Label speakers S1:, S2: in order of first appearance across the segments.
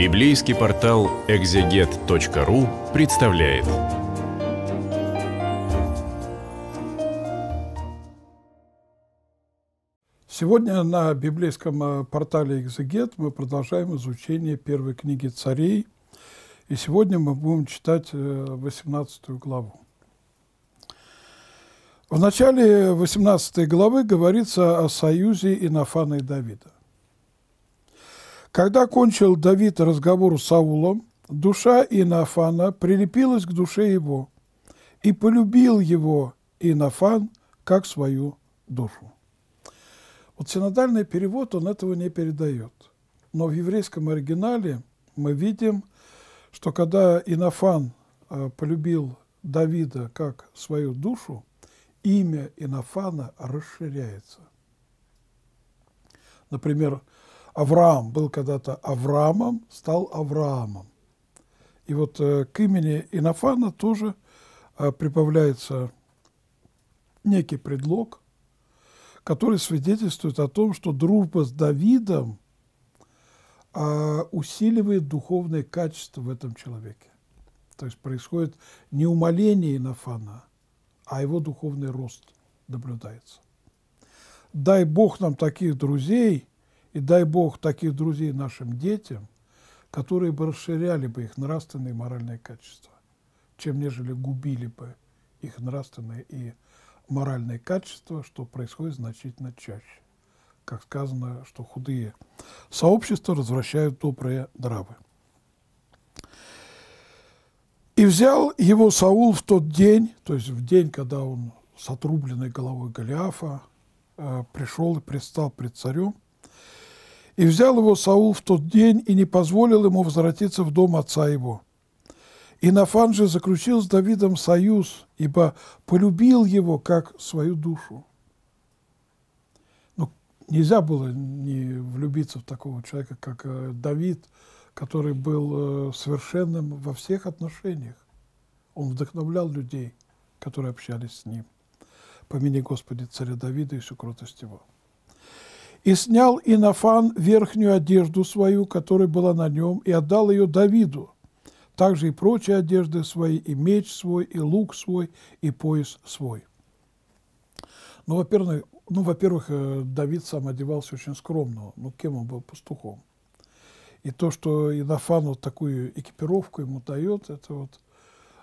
S1: Библейский портал экзегет.ру представляет. Сегодня на библейском э, портале «Экзегет» мы продолжаем изучение первой книги царей. И сегодня мы будем читать 18 э, главу. В начале 18 главы говорится о союзе Инофана и Давида. Когда кончил Давид разговор с Саулом, душа Инафана прилепилась к душе его, и полюбил его Инафан как свою душу. Вот синодальный перевод, он этого не передает. Но в еврейском оригинале мы видим, что когда Инафан а, полюбил Давида как свою душу, имя Инафана расширяется. Например, Авраам был когда-то Авраамом, стал Авраамом. И вот э, к имени Инофана тоже э, прибавляется некий предлог, который свидетельствует о том, что дружба с Давидом а, усиливает духовные качества в этом человеке. То есть происходит не умоление Инофана, а его духовный рост наблюдается. Дай Бог нам таких друзей – и дай Бог таких друзей нашим детям, которые бы расширяли бы их нравственные и моральные качества, чем нежели губили бы их нравственные и моральные качества, что происходит значительно чаще. Как сказано, что худые сообщества развращают добрые дравы. И взял его Саул в тот день, то есть в день, когда он с отрубленной головой Голиафа э, пришел и предстал пред царем, и взял его Саул в тот день и не позволил ему возвратиться в дом отца его. И Нафан же заключил с Давидом союз, ибо полюбил его как свою душу. Но ну, нельзя было не влюбиться в такого человека, как э, Давид, который был э, совершенным во всех отношениях. Он вдохновлял людей, которые общались с ним. Помяни, Господи, царя Давида и всю кротость его. И снял Инофан верхнюю одежду свою, которая была на нем, и отдал ее Давиду, также и прочие одежды свои, и меч свой, и лук свой, и пояс свой. Ну, во-первых, ну, во-первых, э, Давид сам одевался очень скромно. Ну, кем он был? Пастухом. И то, что Инофан вот такую экипировку ему дает, это вот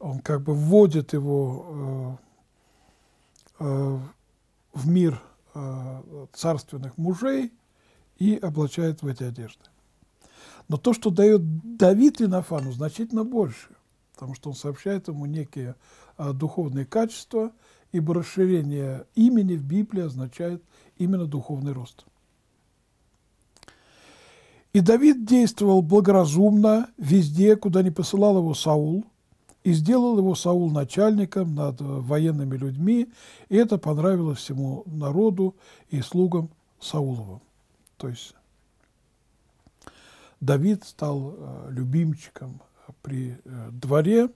S1: он как бы вводит его э, э, в мир Э, царственных мужей и облачает в эти одежды. Но то, что дает Давид Линофану, значительно больше, потому что он сообщает ему некие э, духовные качества, ибо расширение имени в Библии означает именно духовный рост. И Давид действовал благоразумно везде, куда не посылал его Саул, и сделал его Саул начальником над э, военными людьми, и это понравилось всему народу и слугам Саулова. То есть Давид стал э, любимчиком э, при дворе,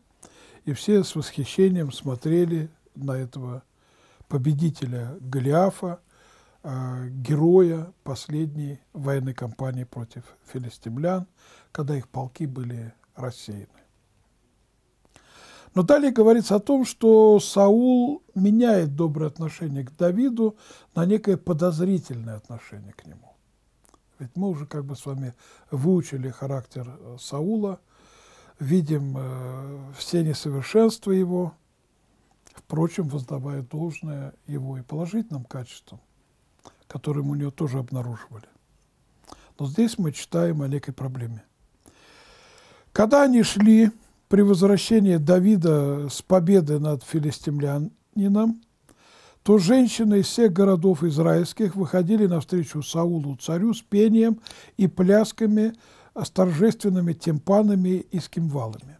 S1: и все с восхищением смотрели на этого победителя Голиафа, героя последней военной кампании против филистимлян, когда их полки были рассеяны. Но далее говорится о том, что Саул меняет доброе отношение к Давиду на некое подозрительное отношение к нему. Ведь мы уже как бы с вами выучили характер э, Саула, видим э, все несовершенства его, впрочем, воздавая должное его и положительным качествам, которые мы у него тоже обнаруживали. Но здесь мы читаем о некой проблеме. Когда они шли при возвращении Давида с победы над филистимлянином, то женщины из всех городов израильских выходили навстречу Саулу, царю, с пением и плясками, а с торжественными тимпанами и с кимвалами.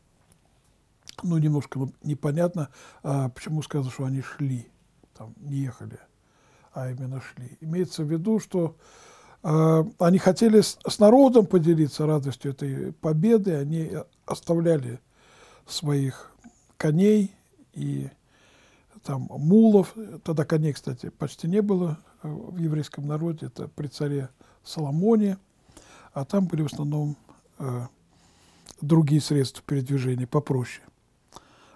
S1: Ну, немножко непонятно, а почему сказано, что они шли, там, не ехали, а именно шли. Имеется в виду, что а, они хотели с народом поделиться радостью этой победы, они оставляли своих коней и там мулов. Тогда коней, кстати, почти не было э, в еврейском народе, это при царе Соломоне, а там были в основном э, другие средства передвижения, попроще.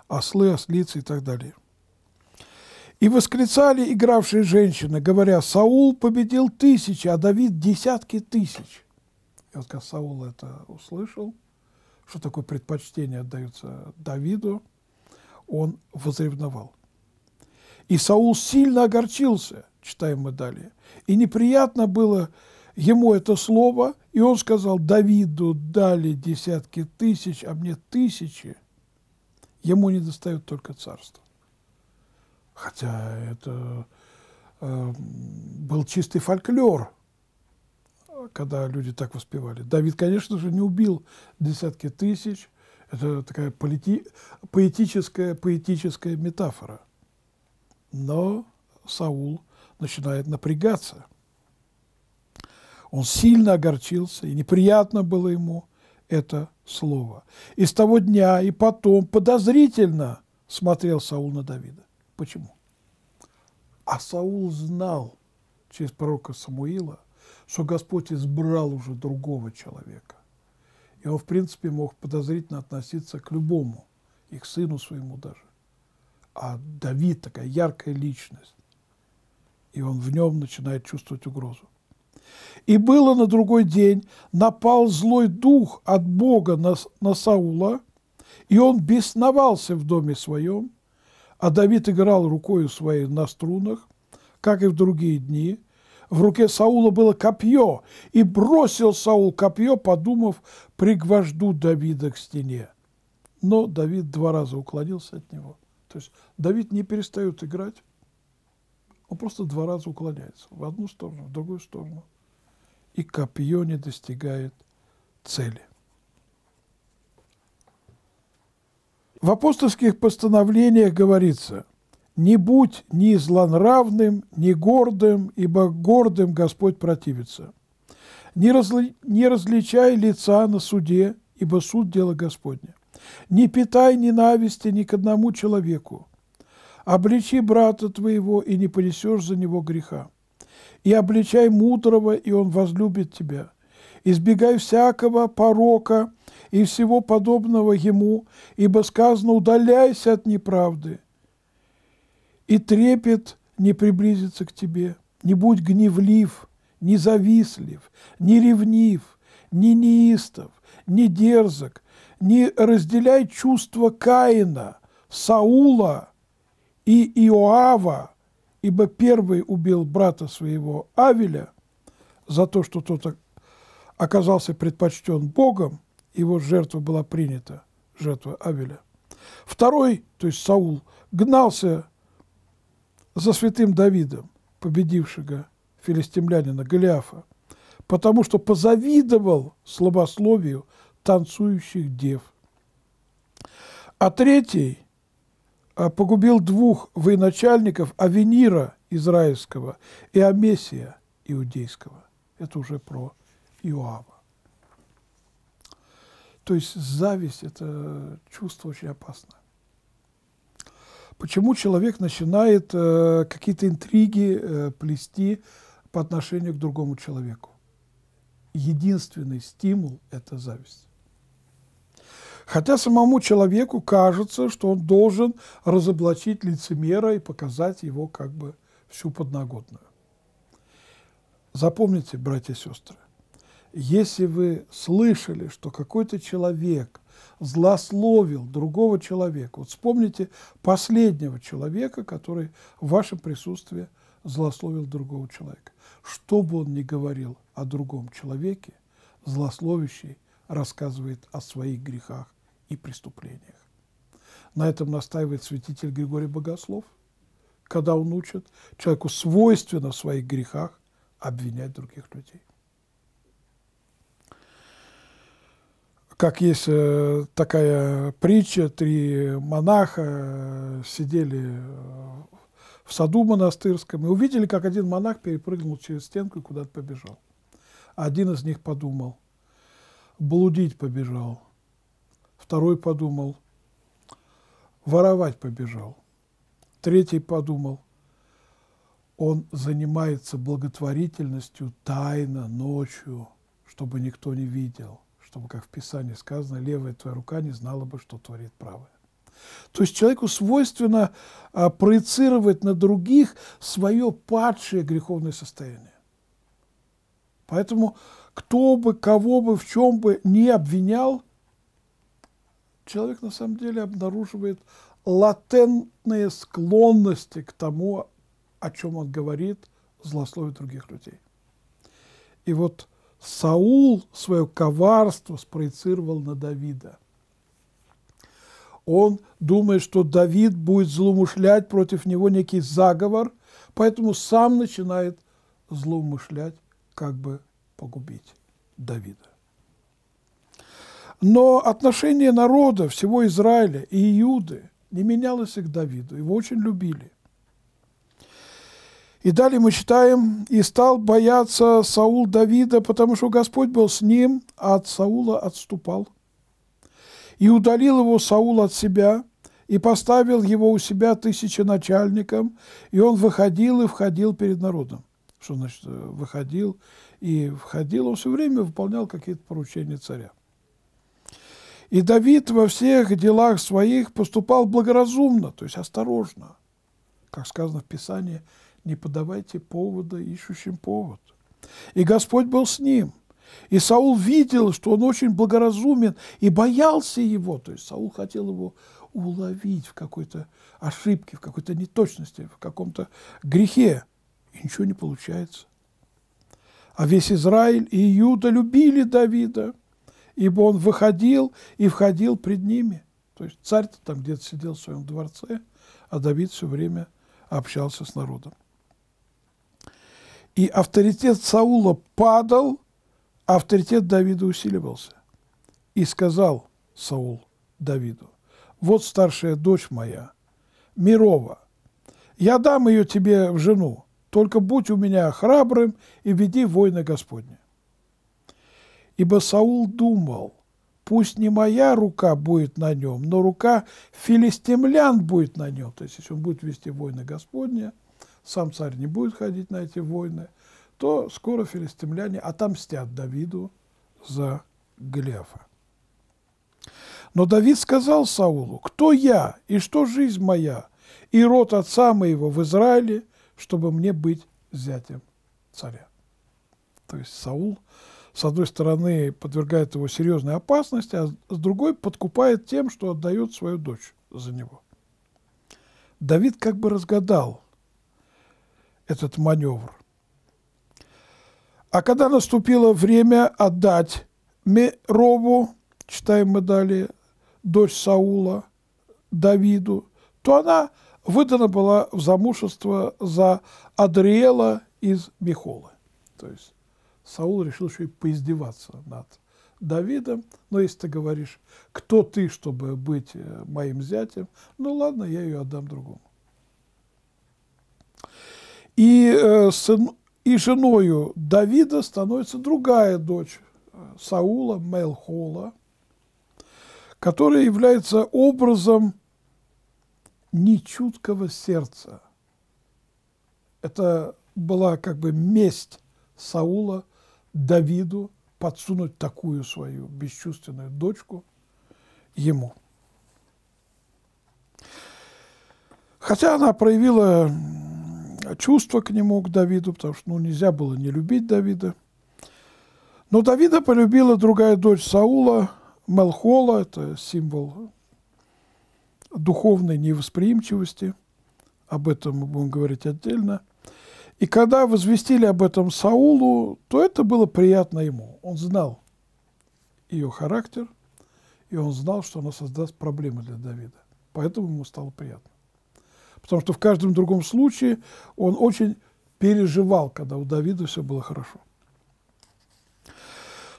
S1: Ослы, ослицы и так далее. И восклицали игравшие женщины, говоря, «Саул победил тысячи, а Давид – десятки тысяч». и вот как Саул это услышал – что такое предпочтение отдается Давиду, он возревновал. И Саул сильно огорчился, читаем мы далее. И неприятно было ему это слово, и он сказал, Давиду дали десятки тысяч, а мне тысячи, ему не достает только царство. Хотя это э, был чистый фольклор когда люди так воспевали. Давид, конечно же, не убил десятки тысяч. Это такая полити... поэтическая, поэтическая метафора. Но Саул начинает напрягаться. Он сильно огорчился, и неприятно было ему это слово. И с того дня, и потом подозрительно смотрел Саул на Давида. Почему? А Саул знал через пророка Самуила – что Господь избрал уже другого человека. И он, в принципе, мог подозрительно относиться к любому, и к сыну своему даже. А Давид такая яркая личность, и он в нем начинает чувствовать угрозу. И было на другой день, напал злой дух от Бога на, на Саула, и он бесновался в доме своем, а Давид играл рукою своей на струнах, как и в другие дни – в руке Саула было копье, и бросил Саул копье, подумав, пригвожду Давида к стене. Но Давид два раза уклонился от него. То есть Давид не перестает играть, он просто два раза уклоняется. В одну сторону, в другую сторону. И копье не достигает цели. В апостольских постановлениях говорится, не будь ни злонравным, ни гордым, ибо гордым Господь противится. Не, разли... не различай лица на суде, ибо суд – дело Господне. Не питай ненависти ни к одному человеку. Обличи брата твоего, и не понесешь за него греха. И обличай мудрого, и он возлюбит тебя. Избегай всякого порока и всего подобного ему, ибо сказано «удаляйся от неправды» и трепет не приблизится к тебе. Не будь гневлив, не завистлив, не ревнив, не неистов, не дерзок, не разделяй чувства Каина, Саула и Иоава, ибо первый убил брата своего Авеля за то, что тот оказался предпочтен Богом, его жертва была принята, жертва Авеля. Второй, то есть Саул, гнался за святым Давидом, победившего филистимлянина Голиафа, потому что позавидовал слабословию танцующих дев. А третий а, погубил двух военачальников Авенира израильского и Амесия иудейского. Это уже про Иоава. То есть зависть – это чувство очень опасное. Почему человек начинает э, какие-то интриги э, плести по отношению к другому человеку? Единственный стимул – это зависть. Хотя самому человеку кажется, что он должен разоблачить лицемера и показать его как бы всю подноготную. Запомните, братья и сестры, если вы слышали, что какой-то человек – злословил другого человека. Вот вспомните последнего человека, который в вашем присутствии злословил другого человека. Что бы он ни говорил о другом человеке, злословящий рассказывает о своих грехах и преступлениях. На этом настаивает святитель Григорий Богослов, когда он учит человеку свойственно в своих грехах обвинять других людей. как есть э, такая притча, три монаха э, сидели э, в саду монастырском и увидели, как один монах перепрыгнул через стенку и куда-то побежал. Один из них подумал, блудить побежал. Второй подумал, воровать побежал. Третий подумал, он занимается благотворительностью тайно, ночью, чтобы никто не видел – чтобы, как в Писании сказано, левая твоя рука не знала бы, что творит правая. То есть человеку свойственно а, проецировать на других свое падшее греховное состояние. Поэтому кто бы, кого бы, в чем бы не обвинял, человек на самом деле обнаруживает латентные склонности к тому, о чем он говорит, злословит других людей. И вот Саул свое коварство спроецировал на Давида. Он думает, что Давид будет злоумышлять против него некий заговор, поэтому сам начинает злоумышлять, как бы погубить Давида. Но отношение народа, всего Израиля и Иуды не менялось и к Давиду. Его очень любили. И далее мы читаем, «И стал бояться Саул Давида, потому что Господь был с ним, а от Саула отступал. И удалил его Саул от себя, и поставил его у себя тысяченачальником, и он выходил и входил перед народом». Что значит э, «выходил» и «входил»? Он все время выполнял какие-то поручения царя. И Давид во всех делах своих поступал благоразумно, то есть осторожно, как сказано в Писании – не подавайте повода ищущим повод. И Господь был с ним. И Саул видел, что он очень благоразумен и боялся его. То есть Саул хотел его уловить в какой-то ошибке, в какой-то неточности, в каком-то грехе. И ничего не получается. А весь Израиль и Иуда любили Давида, ибо он выходил и входил пред ними. То есть царь-то там где-то сидел в своем дворце, а Давид все время общался с народом. И авторитет Саула падал, а авторитет Давида усиливался. И сказал Саул Давиду, вот старшая дочь моя, Мирова, я дам ее тебе в жену, только будь у меня храбрым и веди войны Господня. Ибо Саул думал, пусть не моя рука будет на нем, но рука филистимлян будет на нем. То есть, если он будет вести войны Господня – сам царь не будет ходить на эти войны, то скоро филистимляне отомстят Давиду за глефа. Но Давид сказал Саулу, «Кто я и что жизнь моя и род отца моего в Израиле, чтобы мне быть зятем царя?» То есть Саул, с одной стороны, подвергает его серьезной опасности, а с другой подкупает тем, что отдает свою дочь за него. Давид как бы разгадал этот маневр. А когда наступило время отдать Мерову, читаем мы далее, дочь Саула, Давиду, то она выдана была в замужество за Адриэла из Михолы. То есть Саул решил еще и поиздеваться над Давидом. Но если ты говоришь, кто ты, чтобы быть э, моим зятем, ну ладно, я ее отдам другому. И, э, сын, и женою Давида становится другая дочь э, Саула, Мелхола, которая является образом нечуткого сердца. Это была как бы месть Саула Давиду подсунуть такую свою бесчувственную дочку ему. Хотя она проявила чувство к нему, к Давиду, потому что ну, нельзя было не любить Давида. Но Давида полюбила другая дочь Саула, Мелхола, это символ духовной невосприимчивости. Об этом мы будем говорить отдельно. И когда возвестили об этом Саулу, то это было приятно ему. Он знал ее характер, и он знал, что она создаст проблемы для Давида. Поэтому ему стало приятно. Потому что в каждом другом случае он очень переживал, когда у Давида все было хорошо.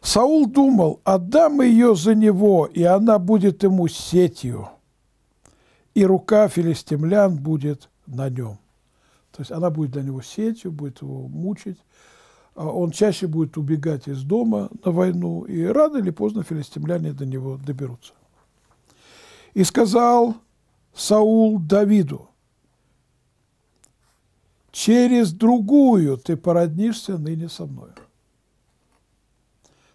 S1: Саул думал, отдам ее за него, и она будет ему сетью, и рука филистимлян будет на нем. То есть она будет для него сетью, будет его мучить. А он чаще будет убегать из дома на войну, и рано или поздно филистимляне до него доберутся. И сказал Саул Давиду, через другую ты породнишься ныне со мною.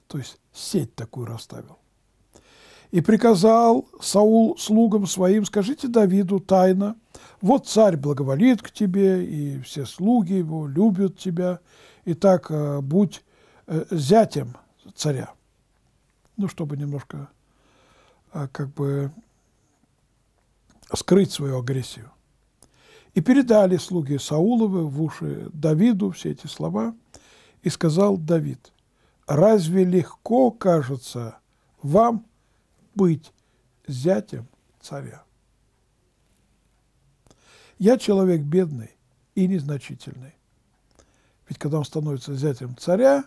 S1: То есть сеть такую расставил. И приказал Саул слугам своим, скажите Давиду тайно, вот царь благоволит к тебе, и все слуги его любят тебя, и так э, будь э, зятем царя. Ну, чтобы немножко э, как бы скрыть свою агрессию. И передали слуги Сауловы в уши Давиду все эти слова. И сказал Давид, разве легко кажется вам быть зятем царя? Я человек бедный и незначительный. Ведь когда он становится зятем царя,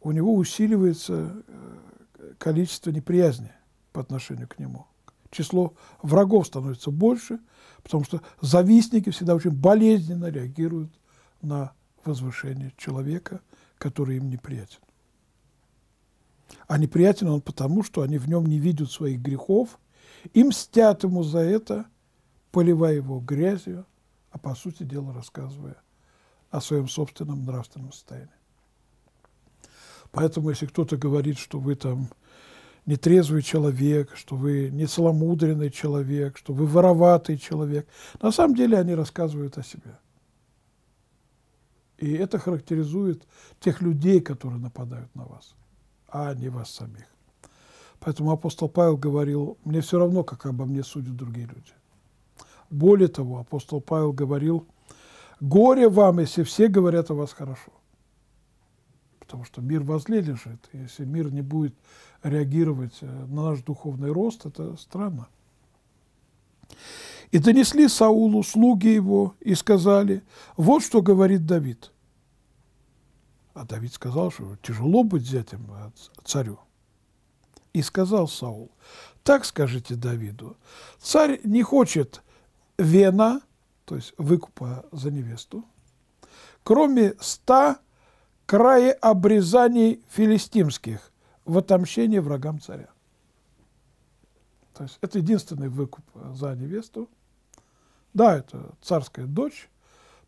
S1: у него усиливается э, количество неприязни по отношению к нему – число врагов становится больше, потому что завистники всегда очень болезненно реагируют на возвышение человека, который им неприятен. А неприятен он потому, что они в нем не видят своих грехов и мстят ему за это, поливая его грязью, а по сути дела рассказывая о своем собственном нравственном состоянии. Поэтому, если кто-то говорит, что вы там нетрезвый человек, что вы нецеломудренный человек, что вы вороватый человек. На самом деле они рассказывают о себе. И это характеризует тех людей, которые нападают на вас, а не вас самих. Поэтому апостол Павел говорил, мне все равно, как обо мне судят другие люди. Более того, апостол Павел говорил, горе вам, если все говорят о вас хорошо потому что мир возле лежит. Если мир не будет реагировать э, на наш духовный рост, это странно. И донесли Саулу слуги его и сказали, вот что говорит Давид. А Давид сказал, что тяжело быть зятем э, царю. И сказал Саул, так скажите Давиду, царь не хочет вена, то есть выкупа за невесту, кроме ста крае обрезаний филистимских в отомщении врагам царя. То есть это единственный выкуп э, за невесту. Да, это царская дочь,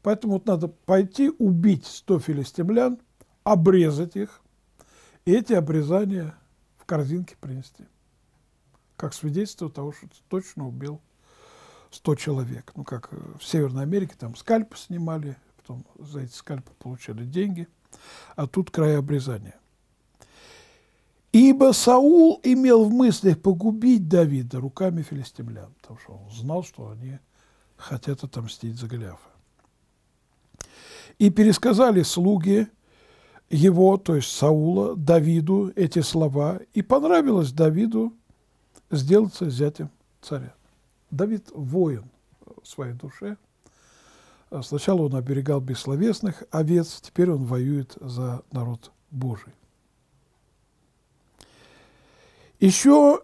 S1: поэтому вот надо пойти убить 100 филистимлян, обрезать их, и эти обрезания в корзинке принести. Как свидетельство того, что ты точно убил 100 человек. Ну, как э, в Северной Америке, там скальпы снимали, потом за эти скальпы получали деньги – а тут край обрезания. Ибо Саул имел в мыслях погубить Давида руками филистимлян, потому что он знал, что они хотят отомстить за Голиафа. И пересказали слуги его, то есть Саула, Давиду эти слова, и понравилось Давиду сделаться зятем царя. Давид воин в своей душе – а сначала он оберегал бессловесных овец, теперь он воюет за народ Божий. Еще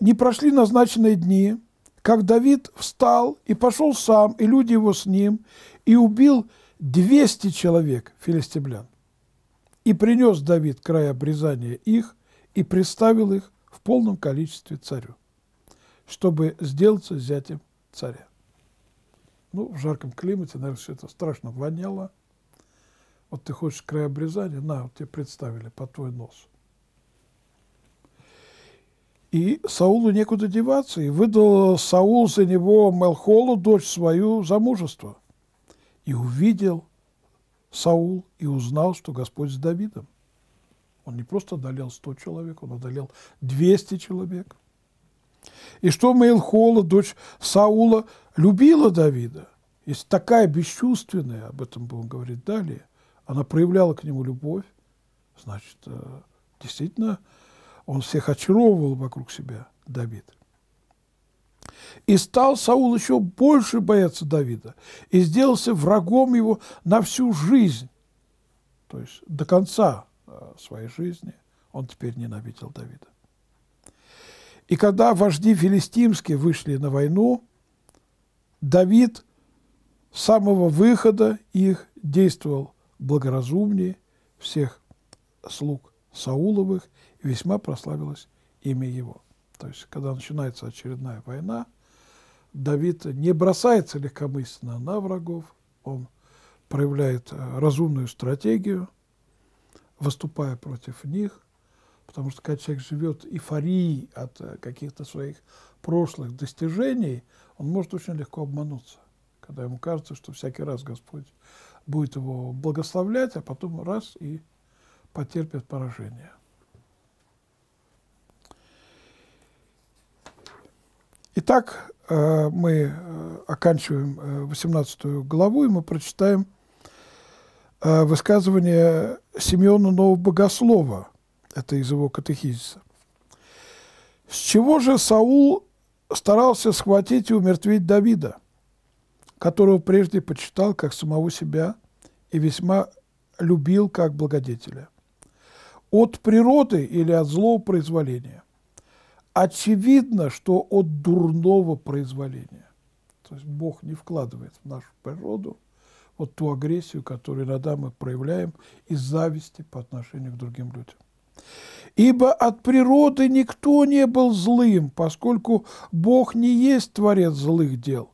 S1: не прошли назначенные дни, как Давид встал и пошел сам, и люди его с ним, и убил 200 человек филистимлян. И принес Давид край обрезания их, и представил их в полном количестве царю, чтобы сделаться зятем царя. Ну, в жарком климате, наверное, все это страшно воняло. Вот ты хочешь краеобрезание, на, вот тебе представили по твой нос. И Саулу некуда деваться, и выдал Саул за него Мелхолу, дочь свою, замужество. И увидел Саул и узнал, что Господь с Давидом. Он не просто одолел 100 человек, он одолел 200 человек – и что Мейлхола, дочь Саула, любила Давида. Если такая бесчувственная, об этом будем говорить далее, она проявляла к нему любовь, значит, э, действительно, он всех очаровывал вокруг себя, Давид. И стал Саул еще больше бояться Давида и сделался врагом его на всю жизнь. То есть до конца э, своей жизни он теперь ненавидел Давида. И когда вожди филистимские вышли на войну, Давид с самого выхода их действовал благоразумнее всех слуг Сауловых, и весьма прославилось имя его. То есть, когда начинается очередная война, Давид не бросается легкомысленно на врагов, он проявляет э, разумную стратегию, выступая против них, Потому что когда человек живет эйфорией от э, каких-то своих прошлых достижений, он может очень легко обмануться, когда ему кажется, что всякий раз Господь будет его благословлять, а потом раз и потерпит поражение. Итак, э, мы э, оканчиваем 18 главу, и мы прочитаем высказывание Симеона нового богослова. Это из его катехизиса. С чего же Саул старался схватить и умертвить Давида, которого прежде почитал как самого себя и весьма любил как благодетеля? От природы или от злого произволения? Очевидно, что от дурного произволения. То есть Бог не вкладывает в нашу природу вот ту агрессию, которую иногда мы проявляем из зависти по отношению к другим людям. Ибо от природы никто не был злым, поскольку Бог не есть творец злых дел,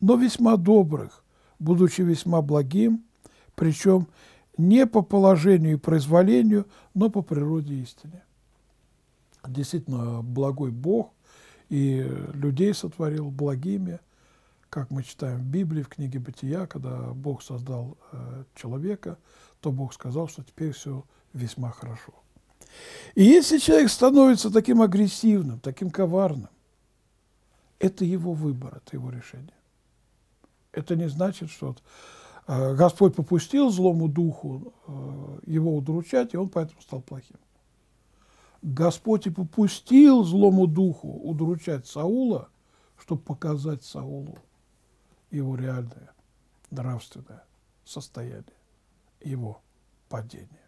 S1: но весьма добрых, будучи весьма благим, причем не по положению и произволению, но по природе истине. Действительно, благой Бог и людей сотворил благими, как мы читаем в Библии, в книге Бытия, когда Бог создал э, человека, то Бог сказал, что теперь все весьма хорошо. И если человек становится таким агрессивным, таким коварным, это его выбор, это его решение. Это не значит, что вот а, Господь попустил злому духу а, его удручать, и он поэтому стал плохим. Господь и попустил злому духу удручать Саула, чтобы показать Саулу его реальное нравственное состояние, его падение.